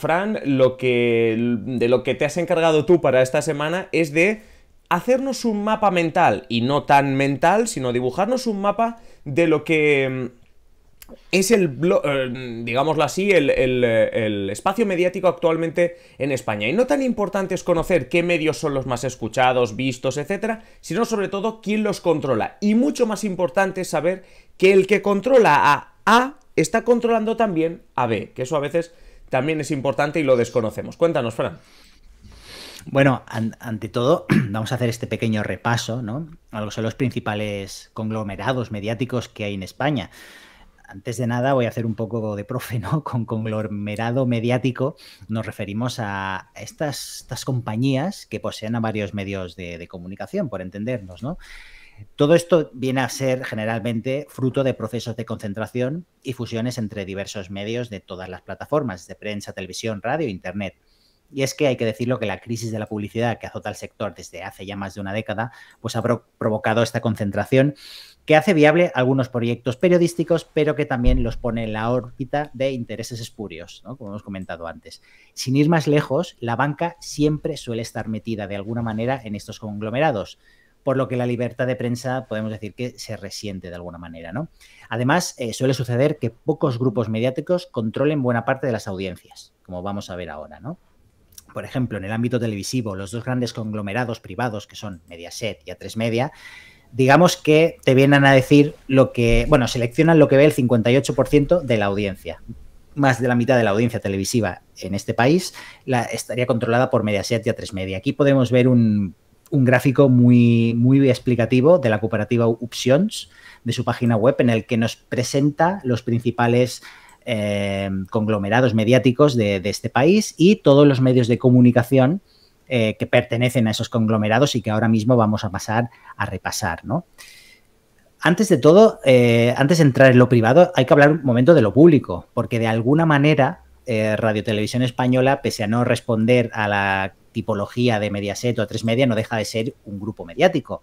Fran, lo que, de lo que te has encargado tú para esta semana es de hacernos un mapa mental, y no tan mental, sino dibujarnos un mapa de lo que mm, es el, eh, digámoslo así, eh, el, espacio mediático actualmente en España. Y no tan importante es conocer qué medios son los más escuchados, vistos, etcétera, sino sobre todo quién los controla. Y mucho más importante es saber que el que controla a A está controlando también a B, que eso a veces también es importante y lo desconocemos. Cuéntanos, Fran. Bueno, ante todo, vamos a hacer este pequeño repaso ¿no? Algo son los principales conglomerados mediáticos que hay en España. Antes de nada, voy a hacer un poco de profe, ¿no? Con conglomerado mediático nos referimos a estas, estas compañías que poseen a varios medios de, de comunicación, por entendernos, ¿no? Todo esto viene a ser generalmente fruto de procesos de concentración y fusiones entre diversos medios de todas las plataformas, de prensa, televisión, radio internet. Y es que hay que decirlo que la crisis de la publicidad que azota al sector desde hace ya más de una década, pues ha provocado esta concentración que hace viable algunos proyectos periodísticos, pero que también los pone en la órbita de intereses espurios, como hemos comentado antes. Sin ir más lejos, la banca siempre suele estar metida de alguna manera en estos conglomerados, por lo que la libertad de prensa podemos decir que se resiente de alguna manera. ¿no? Además, eh, suele suceder que pocos grupos mediáticos controlen buena parte de las audiencias, como vamos a ver ahora. ¿no? Por ejemplo, en el ámbito televisivo, los dos grandes conglomerados privados, que son Mediaset y A3 Media, digamos que te vienen a decir lo que, bueno, seleccionan lo que ve el 58% de la audiencia. Más de la mitad de la audiencia televisiva en este país estaría controlada por Mediaset y A3 Media. Aquí podemos ver un un gráfico muy, muy explicativo de la cooperativa Upsions de su página web, en el que nos presenta los principales eh, conglomerados mediáticos de, este país y todos los medios de comunicación eh, que pertenecen a esos conglomerados y que ahora mismo vamos a pasar a repasar, Antes de todo, eh, antes de entrar en lo privado, hay que hablar un momento de lo público, porque de alguna manera Radio Televisión Española, pese a no responder a la tipología de Mediaset o tres Media no deja de ser un grupo mediático.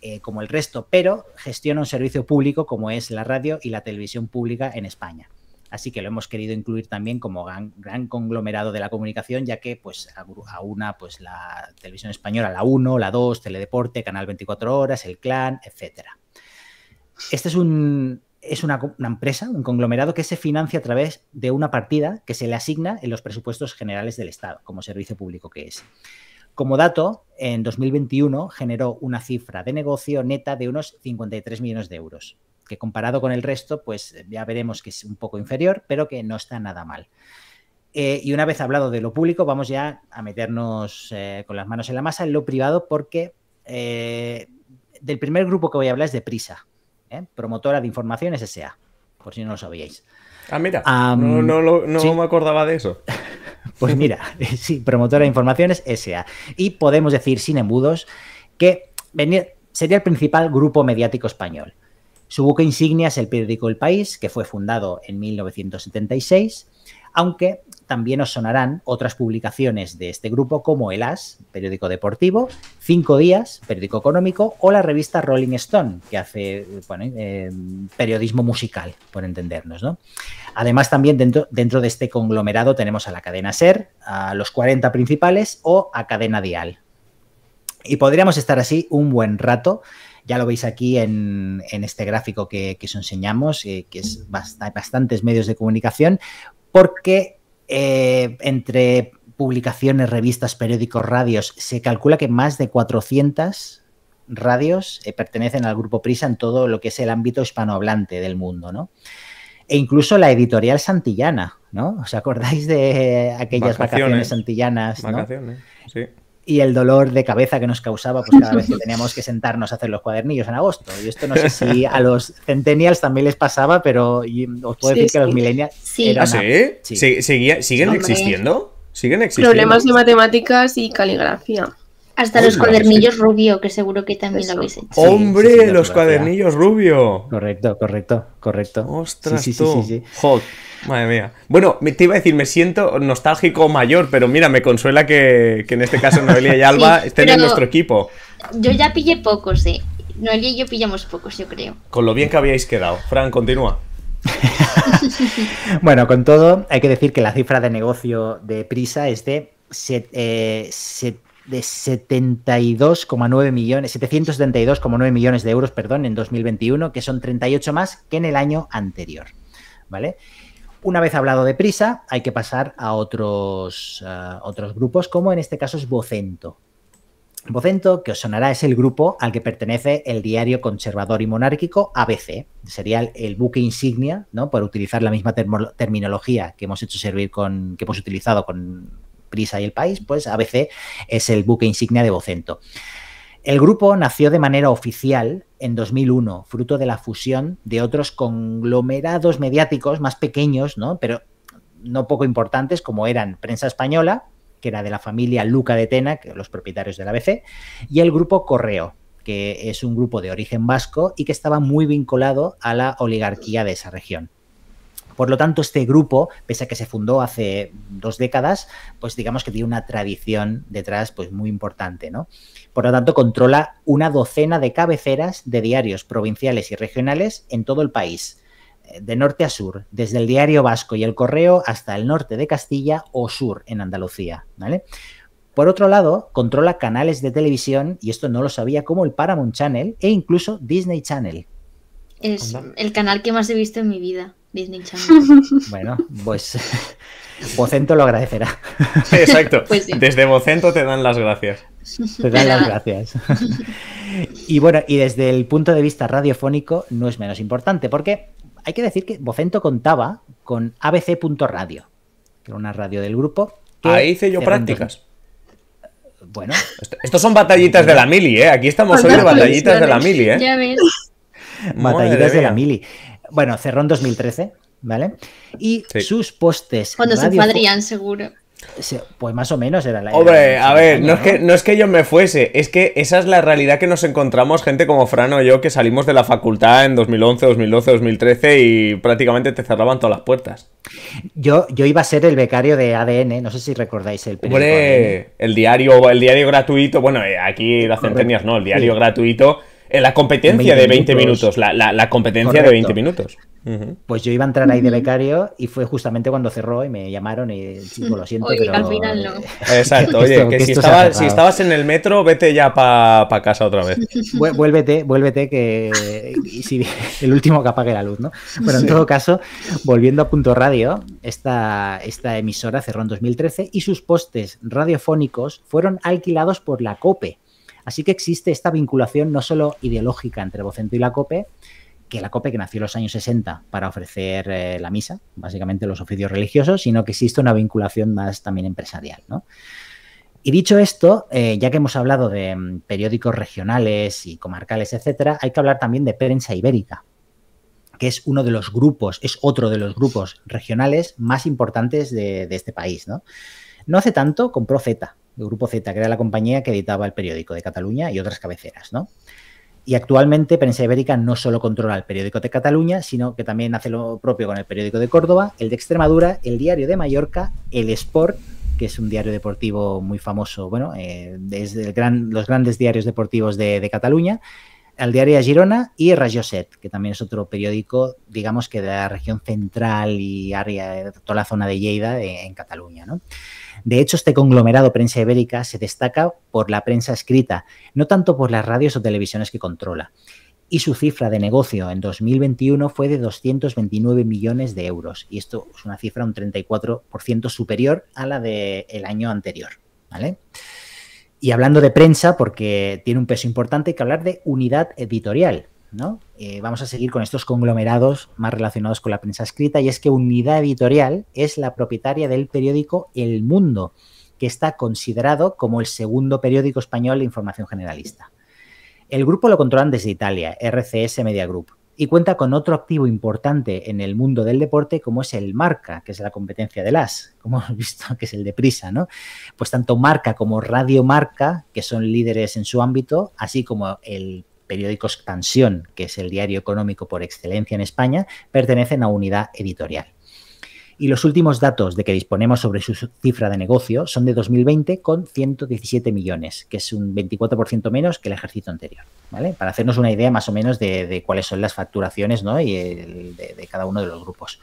Eh, como el resto, pero gestiona un servicio público como es la radio y la televisión pública en España. Así que lo hemos querido incluir también como gran, conglomerado de la comunicación, ya que pues a, a, una, pues la televisión española, la 1, la 2, Teledeporte, Canal 24 Horas, El Clan, etcétera. Este es un, es una, empresa, un conglomerado que se financia a través de una partida que se le asigna en los presupuestos generales del Estado, como servicio público que es. Como dato, en 2021 generó una cifra de negocio neta de unos 53 millones de euros, que comparado con el resto, pues ya veremos que es un poco inferior, pero que no está nada mal. Eh, y una vez hablado de lo público, vamos ya a meternos eh, con las manos en la masa en lo privado, porque eh, del primer grupo que voy a hablar es de Prisa, ¿eh? Promotora de Informaciones S.A., por si no lo sabíais. Ah, mira, no, me acordaba de eso. pues mira, sí, promotora de Informaciones S.A. Y podemos decir, sin embudos, que sería el principal grupo mediático español. Su buque insignia es el periódico El País, que fue fundado en 1976, aunque también os sonarán otras publicaciones de este grupo como El As, periódico deportivo, Cinco Días, periódico económico, o la revista Rolling Stone, que hace eh, periodismo musical, por entendernos. Además, también dentro, dentro de este conglomerado tenemos a la cadena SER, a los 40 principales o a cadena Dial. Y podríamos estar así un buen rato. Ya lo veis aquí en, este gráfico que, os enseñamos, eh, que es bastantes medios de comunicación, porque eh, entre publicaciones, revistas, periódicos, radios, se calcula que más de 400 radios eh, pertenecen al grupo Prisa en todo lo que es el ámbito hispanohablante del mundo, ¿no? E incluso la editorial Santillana, ¿no? ¿Os acordáis de aquellas vacaciones, santillanas? Vacaciones, sí y el dolor de cabeza que nos causaba pues, cada vez que teníamos que sentarnos a hacer los cuadernillos en agosto. Y esto no sé si a los centennials también les pasaba, pero os puedo decir que a los millennials... Sí. ¿Ah, sí? ¿Siguen existiendo? ¿Siguen existiendo? Problemas de matemáticas y caligrafía. Hasta los cuadernillos rubio, que seguro que también lo habéis hecho. ¡Hombre, los cuadernillos rubio! Correcto, correcto, correcto. ¡Ostras sí, tú! Hot. Madre mía. Bueno, te iba a decir, me siento nostálgico mayor, pero mira, me consuela que, en este caso Noelia y Alba estén en nuestro equipo. Yo ya pillé pocos, eh. Noelia y yo pillamos pocos, yo creo. Con lo bien que habíais quedado. Fran, continúa. bueno, con todo, hay que decir que la cifra de negocio de Prisa es de eh, de 72,9 millones, 772,9 millones de euros, perdón, en 2021, que son 38 más que en el año anterior, ¿vale? Una vez hablado de prisa, hay que pasar a otros, otros grupos, como en este caso es Vocento. Vocento, que os sonará, es el grupo al que pertenece el diario conservador y monárquico ABC. Sería el, el buque insignia, ¿no? Por utilizar la misma terminología que hemos hecho servir con, que hemos utilizado con Prisa y el País, pues ABC es el buque insignia de Vocento. El grupo nació de manera oficial en 2001, fruto de la fusión de otros conglomerados mediáticos más pequeños, ¿no? pero no poco importantes, como eran Prensa Española, que era de la familia Luca de Tena, que los propietarios de la ABC, y el grupo Correo, que es un grupo de origen vasco y que estaba muy vinculado a la oligarquía de esa región. Por lo tanto, este grupo, pese a que se fundó hace dos décadas, pues digamos que tiene una tradición detrás pues muy importante, ¿no? Por lo tanto, controla una docena de cabeceras de diarios provinciales y regionales en todo el país, eh, de norte a sur, desde el diario vasco y el correo hasta el norte de Castilla o sur en Andalucía, ¿vale? Por otro lado, controla canales de televisión, y esto no lo sabía, como el Paramount Channel e incluso Disney Channel. Es el canal que más he visto en mi vida. Disney Channel. Bueno, pues Vocento lo agradecerá. Exacto. Pues desde Vocento te dan las gracias. Te dan las gracias. Y bueno, y desde el punto de vista radiofónico no es menos importante, porque hay que decir que Vocento contaba con abc.radio, que era una radio del grupo. Ahí hice yo prácticas. Bueno. estos son batallitas de la mili, ¿eh? Aquí estamos hoy de batallitas de la mili, ¿eh? Ya ves. Batallitas de la mili. Bueno, cerró en 2013, ¿vale? Y sus postes. Cuando se enfadrían, seguro. Pues más o menos era la Hombre, a ver, no, Es que, no es que yo me fuese, es que esa es la realidad que nos encontramos gente como Fran o yo que salimos de la facultad en 2011, 2012, 2013 y prácticamente te cerraban todas las puertas. Yo, yo iba a ser el becario de ADN, no sé si recordáis el Hombre, el diario, el diario gratuito, bueno, eh, aquí las centenias no, el diario gratuito eh, la competencia de 20 minutos, la, competencia de 20 minutos. Pues yo iba a entrar ahí de becario y fue justamente cuando cerró y me llamaron y chico pues lo siento, pero... Al final no. Exacto, oye, que, si, estabas en el metro, vete ya para pa casa otra vez. Vuélvete, vuélvete que si, el último que apague la luz, ¿no? Bueno, en todo caso, volviendo a Punto Radio, esta, esta emisora cerró en 2013 y sus postes radiofónicos fueron alquilados por la COPE Así que existe esta vinculación no solo ideológica entre Vocento y la COPE, que la COPE, que nació en los años 60 para ofrecer eh, la misa, básicamente los oficios religiosos, sino que existe una vinculación más también empresarial. Y dicho esto, eh, ya que hemos hablado de mm, periódicos regionales y comarcales, etcétera, hay que hablar también de prensa ibérica, que es uno de los grupos, es otro de los grupos regionales más importantes de, este país. ¿no? no hace tanto con Z, Grupo Z, que era la compañía que editaba el periódico de Cataluña y otras cabeceras, ¿no? Y actualmente Prensa Ibérica no solo controla el periódico de Cataluña, sino que también hace lo propio con el periódico de Córdoba, el de Extremadura, el diario de Mallorca, el Sport, que es un diario deportivo muy famoso, bueno, eh, es el los grandes diarios deportivos de, de Cataluña, al diario Girona y Radio Set, que también es otro periódico, digamos que de la región central y área, de toda la zona de Lleida en Cataluña. ¿no? De hecho, este conglomerado prensa ibérica se destaca por la prensa escrita, no tanto por las radios o televisiones que controla. Y su cifra de negocio en 2021 fue de 229 millones de euros. Y esto es una cifra un 34% superior a la del año anterior. ¿vale? Y hablando de prensa, porque tiene un peso importante, hay que hablar de unidad editorial. ¿no? Eh, vamos a seguir con estos conglomerados más relacionados con la prensa escrita, y es que Unidad Editorial es la propietaria del periódico El Mundo, que está considerado como el segundo periódico español de información generalista. El grupo lo controlan desde Italia, RCS Media Group, y cuenta con otro activo importante en el mundo del deporte como es el Marca, que es la competencia de las, como hemos visto que es el de Prisa, ¿no? Pues tanto Marca como Radio Marca, que son líderes en su ámbito, así como el periódico Expansión, que es el diario económico por excelencia en España, pertenecen a unidad editorial y los últimos datos de que disponemos sobre su cifra de negocio son de 2020 con 117 millones, que es un 24% menos que el ejercicio anterior, ¿vale? Para hacernos una idea más o menos de, cuáles son las facturaciones ¿no? y de, cada uno de los grupos.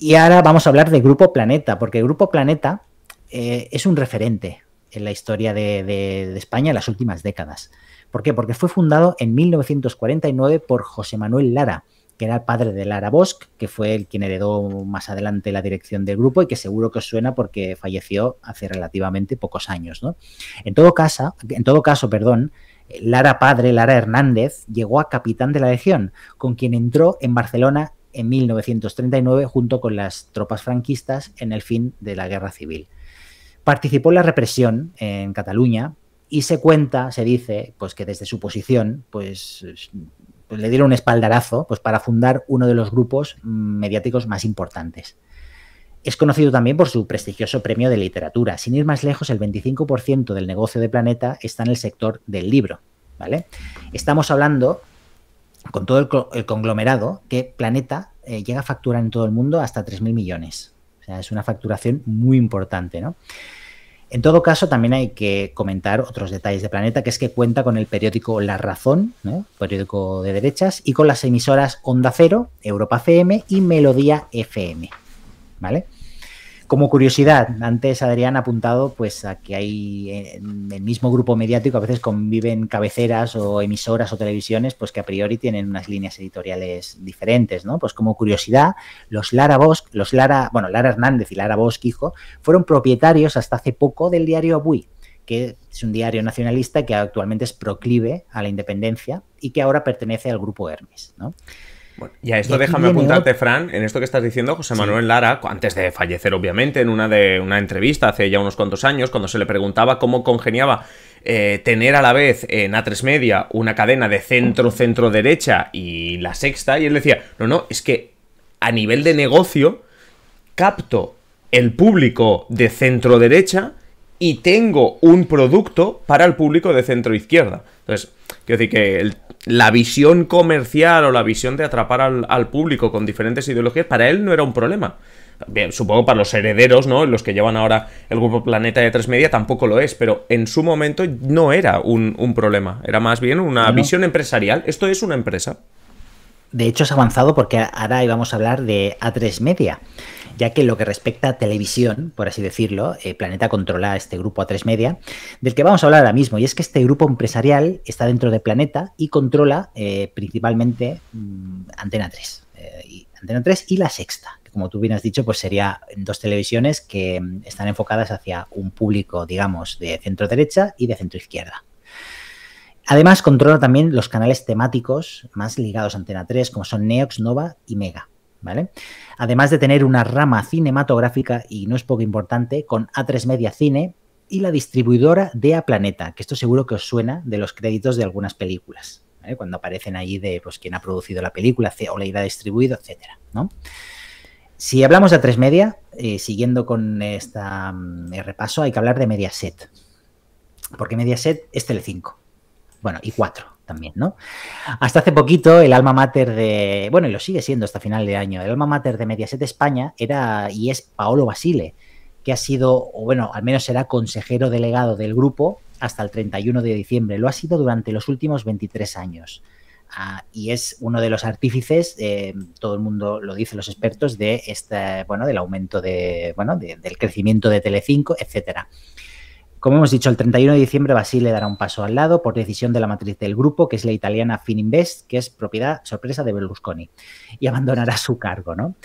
Y ahora vamos a hablar de Grupo Planeta, porque el Grupo Planeta eh, es un referente en la historia de, de, España en las últimas décadas. ¿Por qué? Porque fue fundado en 1949 por José Manuel Lara, que era el padre de Lara Bosch, que fue el quien heredó más adelante la dirección del grupo y que seguro que os suena porque falleció hace relativamente pocos años. ¿no? En, todo caso, en todo caso, perdón, Lara padre, Lara Hernández, llegó a capitán de la legión, con quien entró en Barcelona en 1939 junto con las tropas franquistas en el fin de la guerra civil. Participó en la represión en Cataluña, y se cuenta, se dice, pues que desde su posición, pues le dieron un espaldarazo pues, para fundar uno de los grupos mediáticos más importantes. Es conocido también por su prestigioso premio de literatura. Sin ir más lejos, el 25% del negocio de Planeta está en el sector del libro. ¿vale? Estamos hablando con todo el, conglomerado que Planeta eh, llega a facturar en todo el mundo hasta 3.000 millones. O sea, es una facturación muy importante. ¿no? En todo caso, también hay que comentar otros detalles de Planeta, que es que cuenta con el periódico La Razón, periódico de derechas, y con las emisoras Onda Cero, Europa FM y Melodía FM. ¿Vale? Como curiosidad, antes Adrián ha apuntado pues, a que hay en el mismo grupo mediático a veces conviven cabeceras o emisoras o televisiones pues, que a priori tienen unas líneas editoriales diferentes. ¿no? Pues como curiosidad, los Lara Bosch, los Lara, bueno, Lara Hernández y Lara Bosch, hijo, fueron propietarios hasta hace poco del diario Abuy, que es un diario nacionalista que actualmente es proclive a la independencia y que ahora pertenece al grupo Hermes. ¿no? Bueno, y a esto déjame apuntarte, Fran, en esto que estás diciendo, José Manuel Lara, antes de fallecer, obviamente, en una de una entrevista hace ya unos cuantos años, cuando se le preguntaba cómo congeniaba eh, tener a la vez en A3 Media una cadena de centro, centro derecha y la sexta, y él decía, no, no, es que a nivel de negocio capto el público de centro derecha y tengo un producto para el público de centro izquierda. Entonces, Quiero decir que la visión comercial o la visión de atrapar al, público con diferentes ideologías, para él no era un problema. supongo para los herederos, ¿no? Los que llevan ahora el grupo Planeta de Tres Media tampoco lo es, pero en su momento no era un, problema, era más bien una visión empresarial. Esto es una empresa de hecho, ha avanzado porque ahora íbamos a hablar de A3 Media, ya que lo que respecta a televisión, por así decirlo, eh, Planeta controla este grupo A3 Media, del que vamos a hablar ahora mismo. Y es que este grupo empresarial está dentro de Planeta y controla eh, principalmente mm, Antena 3. Eh, y Antena 3 y La Sexta, que como tú bien has dicho, pues sería dos televisiones que mm, están enfocadas hacia un público, digamos, de centro derecha y de centro izquierda. Además, controla también los canales temáticos más ligados a Antena 3, como son Neox, Nova y Mega. ¿Vale? Además de tener una rama cinematográfica, y no es poco importante, con A3 Media Cine y la distribuidora de A Planeta, que esto seguro que os suena de los créditos de algunas películas, ¿vale? cuando aparecen ahí de pues, quién ha producido la película o la ha distribuido, etcétera, ¿no? Si hablamos de A3 Media, eh, siguiendo con este repaso, hay que hablar de Mediaset, porque Mediaset es Telecinco. Bueno, y cuatro también, ¿no? Hasta hace poquito el alma mater de, bueno, y lo sigue siendo hasta final de año, el alma mater de Mediaset España era y es Paolo Basile, que ha sido, o bueno, al menos será consejero delegado del grupo hasta el 31 de diciembre, lo ha sido durante los últimos 23 años. Ah, y es uno de los artífices, eh, todo el mundo lo dice, los expertos, de este, bueno, del aumento de, bueno, del crecimiento de Telecinco, etcétera. Como hemos dicho, el 31 de diciembre Basile dará un paso al lado por decisión de la matriz del grupo, que es la italiana Fininvest, que es propiedad sorpresa de Berlusconi, y abandonará su cargo, ¿no?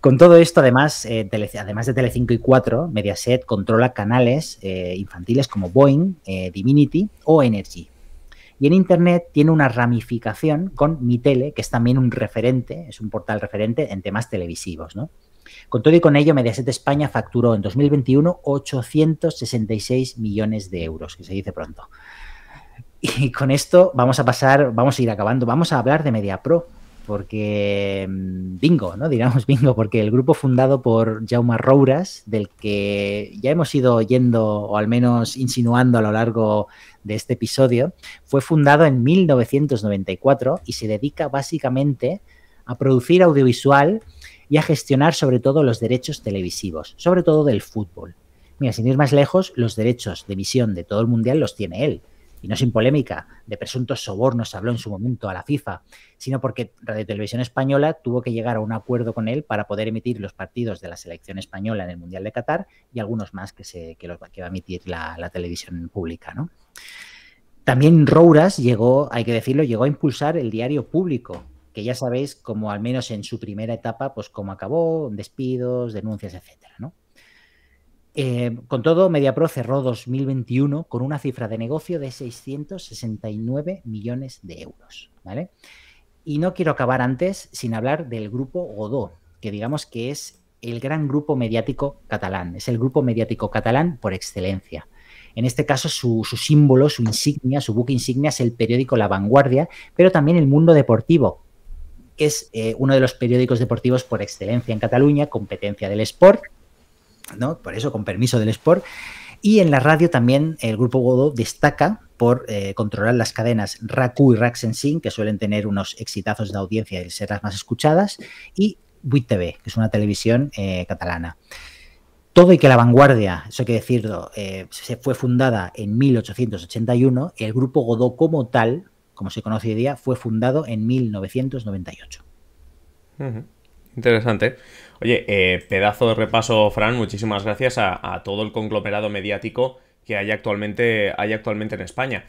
Con todo esto, además, eh, además de Telecinco y 4, Mediaset controla canales eh, infantiles como Boeing, eh, Divinity o Energy. Y en Internet tiene una ramificación con MiTele, que es también un referente, es un portal referente en temas televisivos. ¿no? Con todo y con ello, Mediaset España facturó en 2021 866 millones de euros, que se dice pronto. Y con esto vamos a pasar, vamos a ir acabando, vamos a hablar de MediaPro, porque mm, bingo, ¿no? Digamos bingo, porque el grupo fundado por Jaume Rouras, del que ya hemos ido oyendo o al menos insinuando a lo largo de este episodio, fue fundado en 1994 y se dedica básicamente a producir audiovisual y a gestionar sobre todo los derechos televisivos, sobre todo del fútbol. Mira, sin ir más lejos, los derechos de emisión de todo el Mundial los tiene él. Y no sin polémica, de presuntos sobornos habló en su momento a la FIFA, sino porque Radio Televisión Española tuvo que llegar a un acuerdo con él para poder emitir los partidos de la selección española en el Mundial de Qatar y algunos más que, se, que, va a emitir la, la televisión pública. ¿no? También Rouras llegó, hay que decirlo, llegó a impulsar el diario público, que ya sabéis como al menos en su primera etapa, pues cómo acabó, despidos, denuncias, etcétera, ¿no? Eh, con todo, MediaPro cerró 2021 con una cifra de negocio de 669 millones de euros, ¿vale? Y no quiero acabar antes sin hablar del grupo Godó, que digamos que es el gran grupo mediático catalán, es el grupo mediático catalán por excelencia. En este caso, su, su, símbolo, su insignia, su buque insignia es el periódico La Vanguardia, pero también el mundo deportivo, que es eh, uno de los periódicos deportivos por excelencia en Cataluña, competencia del Sport, ¿no? Por eso, con permiso del Sport. Y en la radio también el grupo Godó destaca por eh, controlar las cadenas RACU y Raxensin, que suelen tener unos exitazos de audiencia y ser las más escuchadas, y WIT TV, que es una televisión eh, catalana. Todo y que la vanguardia, eso hay que decirlo, se fue fundada en 1881, el grupo Godó como tal como se conoce hoy día, fue fundado en 1998. Interesante. Oye, eh, pedazo de repaso, Fran. Muchísimas gracias a, todo el conglomerado mediático que hay actualmente, hay actualmente en España.